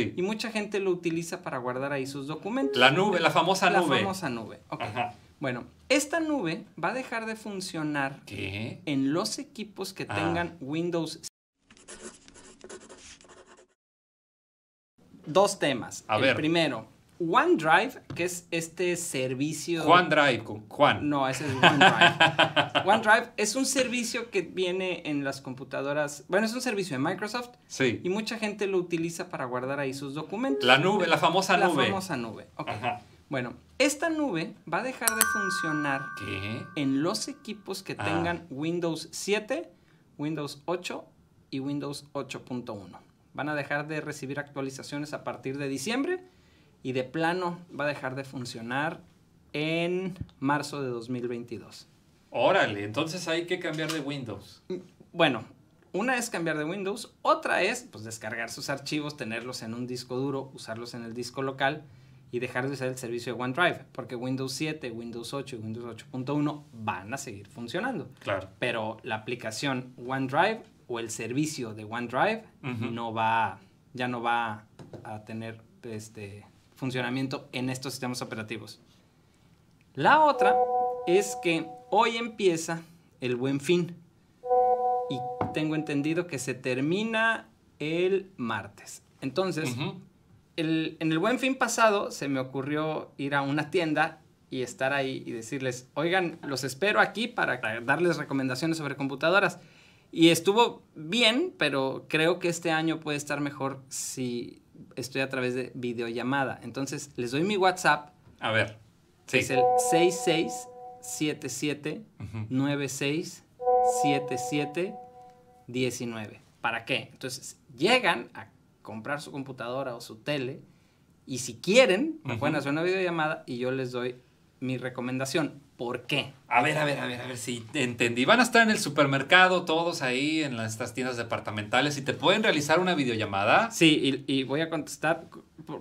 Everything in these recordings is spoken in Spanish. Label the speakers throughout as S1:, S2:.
S1: Y mucha gente lo utiliza para guardar ahí sus documentos. La nube, la famosa nube. La famosa nube. Bueno, esta nube va a dejar de funcionar en los equipos que ah. tengan Windows. Dos temas. El primero, OneDrive, que es este servicio. OneDrive, Juan. No, ese es OneDrive. OneDrive es un servicio que viene en las computadoras. Bueno, es un servicio de Microsoft. Sí. Y mucha gente lo utiliza para guardar ahí sus documentos. La nube, la famosa nube. La famosa nube. Okay. Bueno, esta nube va a dejar de funcionar en los equipos que ah. tengan Windows 7, Windows 8 y Windows 8.1. Van a dejar de recibir actualizaciones a partir de diciembre y de plano va a dejar de funcionar en marzo de 2022. Órale, entonces hay que cambiar de Windows. Bueno, una es cambiar de Windows, otra es pues, descargar sus archivos, tenerlos en un disco duro, usarlos en el disco local y dejar de usar el servicio de OneDrive, porque Windows 7, Windows 8 y Windows 8.1 van a seguir funcionando. Claro. Pero la aplicación OneDrive o el servicio de OneDrive no va, ya no va a tener este, funcionamiento en estos sistemas operativos. La otra es que hoy empieza el buen fin y tengo entendido que se termina el martes. Entonces, en el buen fin pasado se me ocurrió ir a una tienda y estar ahí y decirles, oigan, los espero aquí para darles recomendaciones sobre computadoras. Y estuvo bien, pero creo que este año puede estar mejor si estoy a través de videollamada. Entonces, les doy mi WhatsApp. A ver. Sí. Es el 6677 19. ¿Para qué? Entonces, llegan a comprar su computadora o su tele y si quieren, me pueden hacer una videollamada y yo les doy mi recomendación. ¿Por qué? A ver, a ver, a ver, a ver si entendí. Van a estar en el supermercado todos ahí, en estas tiendas departamentales, y te pueden realizar una videollamada. Sí, y, voy a contestar,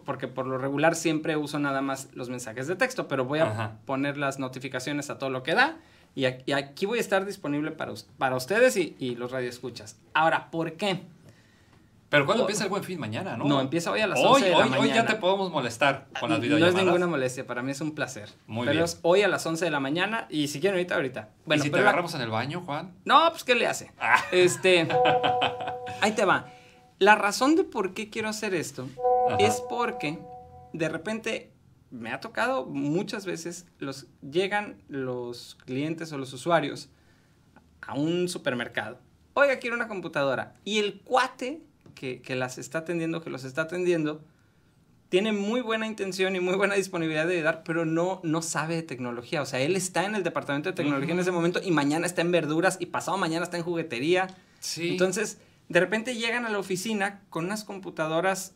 S1: porque por lo regular siempre uso nada más los mensajes de texto, pero voy a poner las notificaciones a todo lo que da. Y aquí voy a estar disponible para, para ustedes y, y los radioescuchas. Ahora, ¿por qué? Pero ¿cuándo oh. empieza el buen fin? Mañana, ¿no? No, empieza hoy a las 11 de la mañana. Hoy ya te podemos molestar con las ah, videollamadas. No es ninguna molestia, para mí es un placer. Muy bien. es hoy a las 11 de la mañana y si quieren ahorita, ahorita. Bueno, ¿Y si te agarramos en el baño, Juan? No, pues ¿qué le hace? Ah. Este, ahí te va. La razón de por qué quiero hacer esto es porque de repente me ha tocado muchas veces los llegan los clientes o los usuarios a un supermercado. Oiga, quiero una computadora. Y el cuate que, las está atendiendo, que los está atendiendo, tiene muy buena intención y muy buena disponibilidad de dar, pero no, no sabe de tecnología. O sea, él está en el departamento de tecnología en ese momento y mañana está en verduras y pasado mañana está en juguetería. Entonces, de repente llegan a la oficina con unas computadoras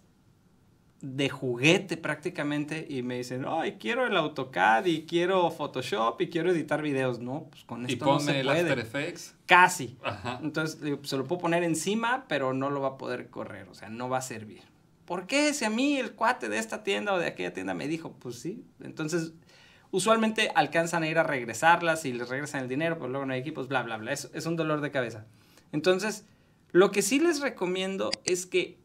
S1: de juguete prácticamente y me dicen, ay, quiero el AutoCAD y quiero Photoshop y quiero editar videos. No, pues con esto no se el puede. Effects? Casi. Entonces se lo puedo poner encima, pero no lo va a poder correr, o sea, no va a servir. ¿Por qué? Si a mí el cuate de esta tienda o de aquella tienda me dijo, pues sí. Entonces, usualmente alcanzan a ir a regresarlas y les regresan el dinero, pero pues, luego no hay equipos, bla, bla, bla. Es, es un dolor de cabeza. Entonces, lo que sí les recomiendo es que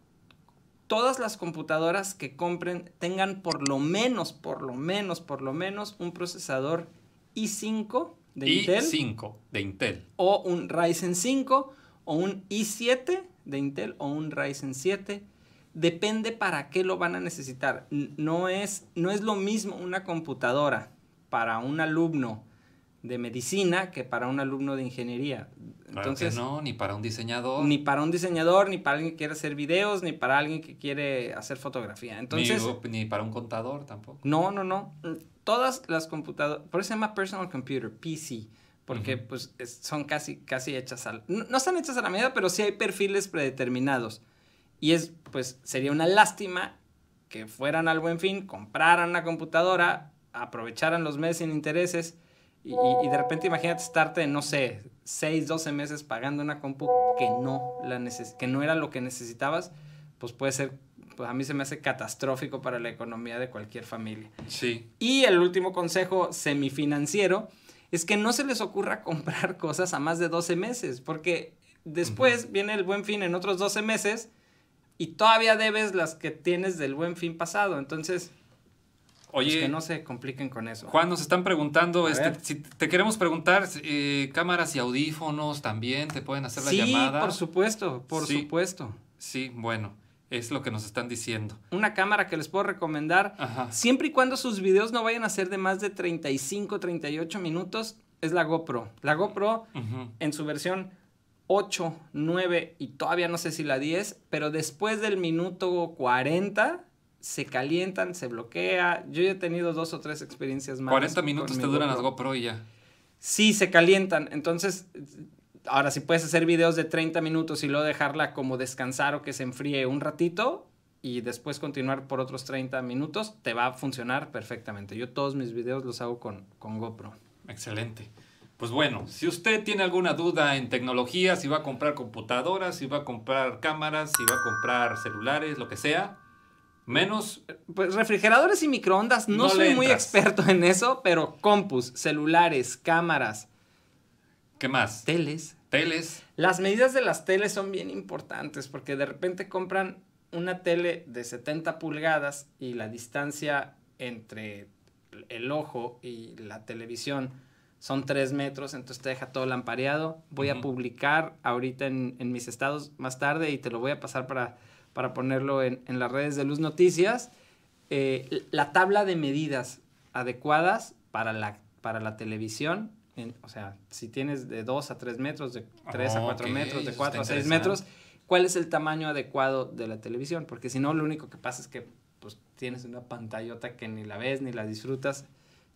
S1: todas las computadoras que compren tengan por lo menos, por lo menos, por lo menos un procesador i5 de Intel. i5 de Intel. O un Ryzen 5 o un i7 de Intel o un Ryzen 7. Depende para qué lo van a necesitar. No es, no es lo mismo una computadora para un alumno de medicina que para un alumno de ingeniería. Entonces, no, ni para un diseñador. Ni para un diseñador, ni para alguien que quiere hacer videos, ni para alguien que quiere hacer fotografía. Entonces, ni, para un contador tampoco. No, no, no. Todas las computadoras, por eso se llama personal computer, PC, porque pues son casi, casi hechas al no, están hechas a la medida, pero sí hay perfiles predeterminados. Y es, pues, sería una lástima que fueran al buen fin, compraran una computadora, aprovecharan los meses sin intereses y, de repente imagínate estarte, no sé, 6, 12 meses pagando una compu que no, la que no era lo que necesitabas, pues puede ser, pues a mí se me hace catastrófico para la economía de cualquier familia. Sí. Y el último consejo semifinanciero es que no se les ocurra comprar cosas a más de 12 meses, porque después viene el buen fin en otros 12 meses y todavía debes las que tienes del buen fin pasado. Entonces, pues Oye, que no se compliquen con eso. Juan, nos están preguntando, este, si te queremos preguntar, eh, cámaras y audífonos también te pueden hacer la llamada. Sí, por supuesto, por supuesto. Sí, bueno, es lo que nos están diciendo. Una cámara que les puedo recomendar, siempre y cuando sus videos no vayan a ser de más de 35, 38 minutos, es la GoPro. La GoPro en su versión 8, 9 y todavía no sé si la 10, pero después del minuto 40 se calientan, se bloquea. Yo ya he tenido dos o tres experiencias más. 40 minutos te duran las GoPro y ya. Sí, se calientan. Entonces, ahora si puedes hacer videos de 30 minutos y luego dejarla como descansar o que se enfríe un ratito y después continuar por otros 30 minutos, te va a funcionar perfectamente. Yo todos mis videos los hago con, con GoPro. Excelente. Pues bueno, si usted tiene alguna duda en tecnología, si va a comprar computadoras, si va a comprar cámaras, si va a comprar celulares, lo que sea, Menos. Pues refrigeradores y microondas, no, soy muy experto en eso, pero compus, celulares, cámaras. ¿Qué más? Teles. Teles. Las medidas de las teles son bien importantes porque de repente compran una tele de 70 pulgadas y la distancia entre el ojo y la televisión son 3 metros, entonces te deja todo lampareado. Voy a publicar ahorita en mis estados más tarde y te lo voy a pasar para para ponerlo en, las redes de Luz Noticias, eh, la tabla de medidas adecuadas para la, para la televisión. o sea, si tienes de 2 a 3 metros, de 3 a 4 ah, metros, de 4 a 6 metros, ¿cuál es el tamaño adecuado de la televisión? Porque si no, lo único que pasa es que pues, tienes una pantallota que ni la ves ni la disfrutas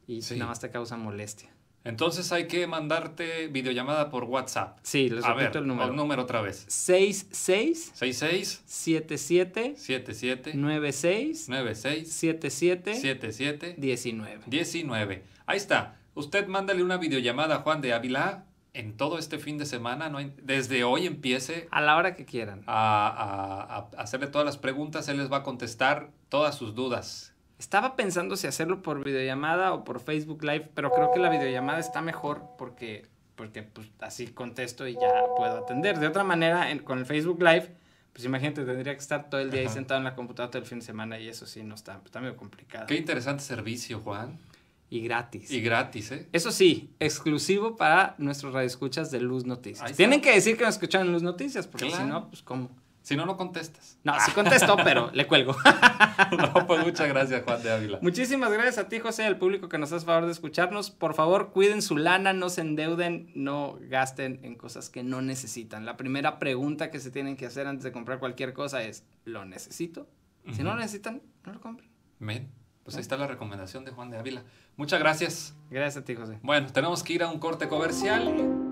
S1: y nada más te causa molestia. Entonces hay que mandarte videollamada por WhatsApp. Sí, les repito el número. El número otra vez. 66 66 77 77 96 96 77 77 19 19. Ahí está. Usted mándale una videollamada a Juan de Ávila en todo este fin de semana, desde hoy empiece. A la hora que quieran. a hacerle todas las preguntas, él les va a contestar todas sus dudas. Estaba pensando si hacerlo por videollamada o por Facebook Live, pero creo que la videollamada está mejor porque, porque pues, así contesto y ya puedo atender. De otra manera, con el Facebook Live, pues imagínate, tendría que estar todo el día ahí sentado en la computadora todo el fin de semana y eso sí, no está, está medio complicado. Qué interesante servicio, Juan. Y gratis. Y gratis, ¿eh? Eso sí, exclusivo para nuestros radioescuchas de Luz Noticias. Tienen que decir que nos escuchan en Luz Noticias, porque si no, pues cómo. Si no, no contestas. No, sí contesto, pero le cuelgo. no, pues muchas gracias, Juan de Ávila. Muchísimas gracias a ti, José, al público que nos hace favor de escucharnos. Por favor, cuiden su lana, no se endeuden, no gasten en cosas que no necesitan. La primera pregunta que se tienen que hacer antes de comprar cualquier cosa es, ¿lo necesito? Si no lo necesitan, no lo compren. pues ahí está la recomendación de Juan de Ávila. Muchas gracias. Gracias a ti, José. Bueno, tenemos que ir a un corte comercial.